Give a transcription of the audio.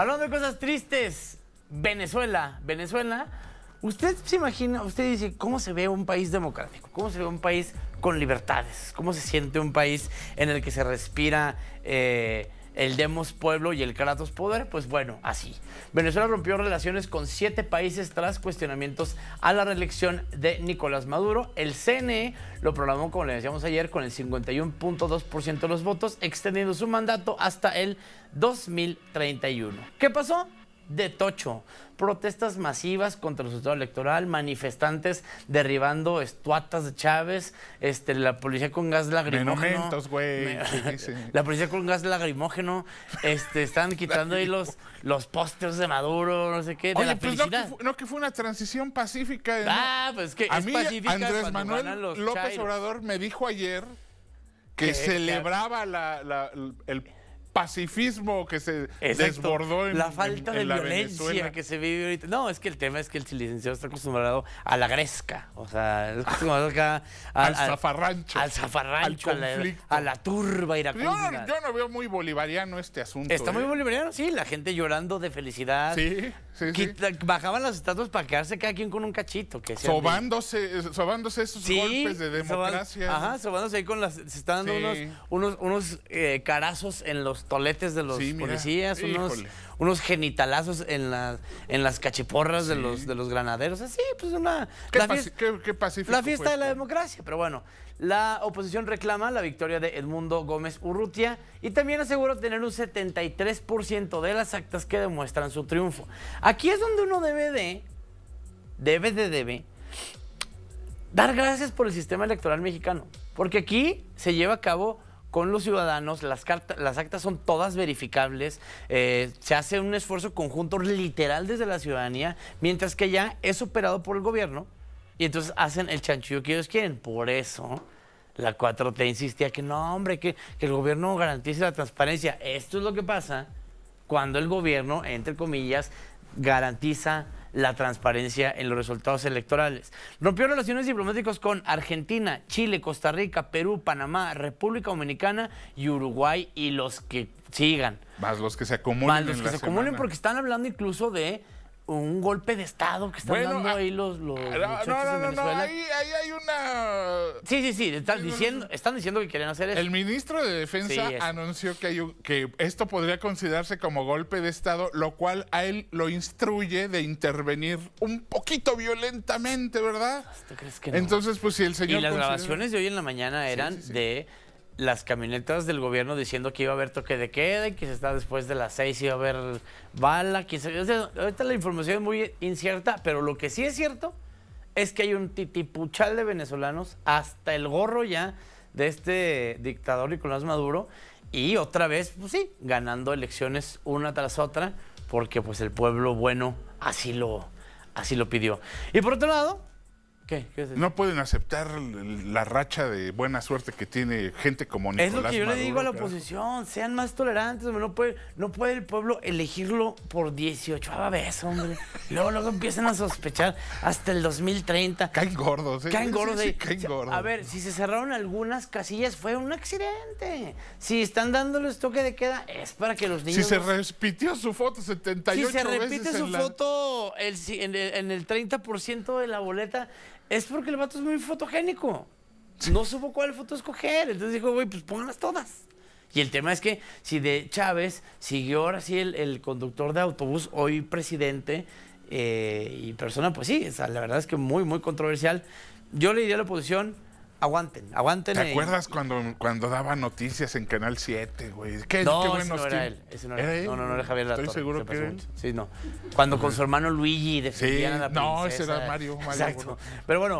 Hablando de cosas tristes, Venezuela, Venezuela, usted se imagina, usted dice, ¿cómo se ve un país democrático? ¿Cómo se ve un país con libertades? ¿Cómo se siente un país en el que se respira eh, el Demos Pueblo y el Kratos Poder, pues bueno, así. Venezuela rompió relaciones con siete países tras cuestionamientos a la reelección de Nicolás Maduro. El CNE lo programó, como le decíamos ayer, con el 51.2% de los votos, extendiendo su mandato hasta el 2031. ¿Qué pasó? de tocho. Protestas masivas contra el resultado electoral, manifestantes derribando estuatas de Chávez, este, la policía con gas lagrimógeno. güey. La policía con gas lagrimógeno, este, están quitando ahí los, los pósters de Maduro, no sé qué, de la pues no, que fue, que, fue, una transición pacífica. ¿eh? Ah, pues que A es mí, Andrés Manuel López Obrador me dijo ayer que, celebraba la, el pacifismo que se desbordó en La falta de violencia que se vive ahorita. No, es que el tema es que el licenciado está acostumbrado a la gresca. O sea, es acostumbrado acá al zafarrancho. Al zafarrancho, al a, la, a, la, turba iracunda. Yo, yo, no veo muy bolivariano este asunto. Está muy ¿eh? bolivariano, sí. La gente llorando de felicidad. Sí, sí, sí. Bajaban las estatuas para quedarse cada quien con un cachito. Que sobándose, sobándose esos golpes de democracia. ajá, sobándose ahí con las... Se están dando unos, unos, unos eh, carazos en los toletes de los policías, unos, genitalazos en, las cachiporras de, los, granaderos. Así, pues una... la fiesta, de la democracia, pero bueno. La oposición reclama la victoria de Edmundo Gómez Urrutia y también aseguró tener un 73% de las actas que demuestran su triunfo. Aquí es donde uno debe de, debe de, debe, dar gracias por el sistema electoral mexicano, porque aquí se lleva a cabo con los ciudadanos, las, cartas, las actas son todas verificables, eh, se hace un esfuerzo conjunto literal desde la ciudadanía, mientras que ya es operado por el gobierno y entonces hacen el chanchillo que ellos quieren. Por eso la 4T insistía que no, hombre, que, que el gobierno garantice la transparencia. Esto es lo que pasa cuando el gobierno, entre comillas, garantiza la transparencia en los resultados electorales. Rompió relaciones diplomáticas con Argentina, Chile, Costa Rica, Perú, Panamá, República Dominicana y Uruguay y los que sigan. Más los que se acumulen. Más los que se acumulen porque están hablando incluso de un golpe de Estado que están dando ah, ahí los, no, no, no, ahí, hay una... Sí, sí, sí, están diciendo, están diciendo que quieren hacer eso. El ministro de Defensa anunció que, hay que esto podría considerarse como golpe de Estado, lo cual a él lo instruye de intervenir un poquito violentamente, ¿verdad? ¿Tú crees que no? Entonces, pues si el señor... Y las grabaciones de hoy en la mañana eran de las camionetas del gobierno diciendo que iba a haber toque de queda y que se está después de las seis iba a haber bala. Que ahorita la información es muy incierta, pero lo que sí es cierto es que hay un titipuchal de venezolanos hasta el gorro ya de este dictador Nicolás Maduro y otra vez, pues sí, ganando elecciones una tras otra porque pues el pueblo bueno así lo, así lo pidió. Y por otro lado, ¿Qué? No pueden aceptar la racha de buena suerte que tiene gente como Nicolás Es lo que yo le digo a la oposición, sean más tolerantes, No puede, el pueblo elegirlo por 18 ah, a vez, hombre. luego, luego empiezan a sospechar hasta el 2030. Caen gordos, ¿eh? Caen gordos. Eh. caen gordos. A ver, si se cerraron algunas casillas fue un accidente. Si están dándoles toque de queda es para que los niños... Si se repitió su foto 78 veces. Si se repite su foto en el 30% de la boleta es porque el vato es muy fotogénico. No supo cuál foto escoger. Entonces dijo, güey, pues pónganlas todas. Y el tema es que si de Chávez siguió ahora sí el, conductor de autobús, hoy presidente eh, y persona, pues sí, o la verdad es que muy, muy controversial. Yo le diría a la oposición, Aguanten, aguanten. ¿Te acuerdas cuando, cuando daba noticias en Canal 7, güey? ¿Qué, no, qué ese no era él. no era, ¿Era él? No, no, no era Javier Latorre. Estoy seguro que Sí, no. Cuando con su hermano Luigi defendían sí, a la princesa. No, ese era Mario. Mario Exacto. Pero bueno,